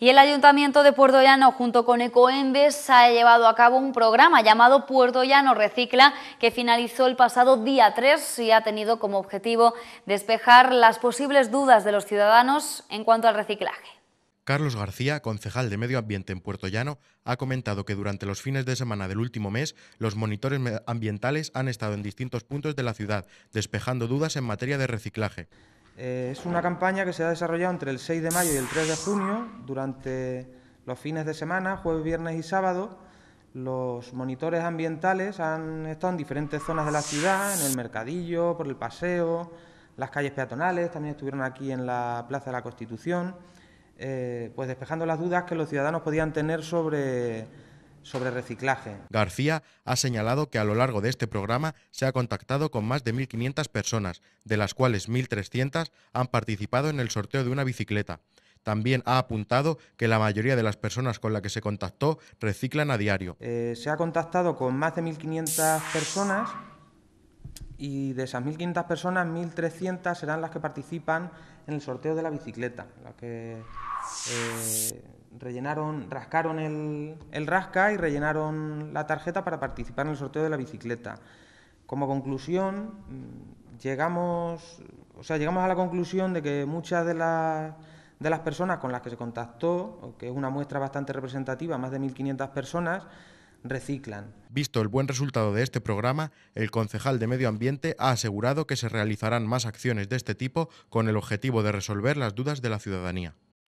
Y el Ayuntamiento de Puerto Llano, junto con Ecoembes, ha llevado a cabo un programa llamado Puerto Llano Recicla, que finalizó el pasado día 3 y ha tenido como objetivo despejar las posibles dudas de los ciudadanos en cuanto al reciclaje. Carlos García, concejal de Medio Ambiente en Puerto Llano, ha comentado que durante los fines de semana del último mes, los monitores ambientales han estado en distintos puntos de la ciudad, despejando dudas en materia de reciclaje. Eh, es una campaña que se ha desarrollado entre el 6 de mayo y el 3 de junio, durante los fines de semana, jueves, viernes y sábado. Los monitores ambientales han estado en diferentes zonas de la ciudad, en el mercadillo, por el paseo, las calles peatonales, también estuvieron aquí en la Plaza de la Constitución, eh, pues despejando las dudas que los ciudadanos podían tener sobre sobre reciclaje. García ha señalado que a lo largo de este programa se ha contactado con más de 1.500 personas, de las cuales 1.300 han participado en el sorteo de una bicicleta. También ha apuntado que la mayoría de las personas con las que se contactó reciclan a diario. Eh, se ha contactado con más de 1.500 personas y de esas 1.500 personas, 1.300 serán las que participan en el sorteo de la bicicleta, rellenaron, rascaron el, rasca y rellenaron la tarjeta para participar en el sorteo de la bicicleta. Como conclusión, mm, llegamos, o sea, llegamos a la conclusión de que muchas de las, de las personas con las que se contactó, que es una muestra bastante representativa, más de 1.500 personas, reciclan. Visto el buen resultado de este programa, el concejal de Medio Ambiente ha asegurado que se realizarán más acciones de este tipo con el objetivo de resolver las dudas de la ciudadanía.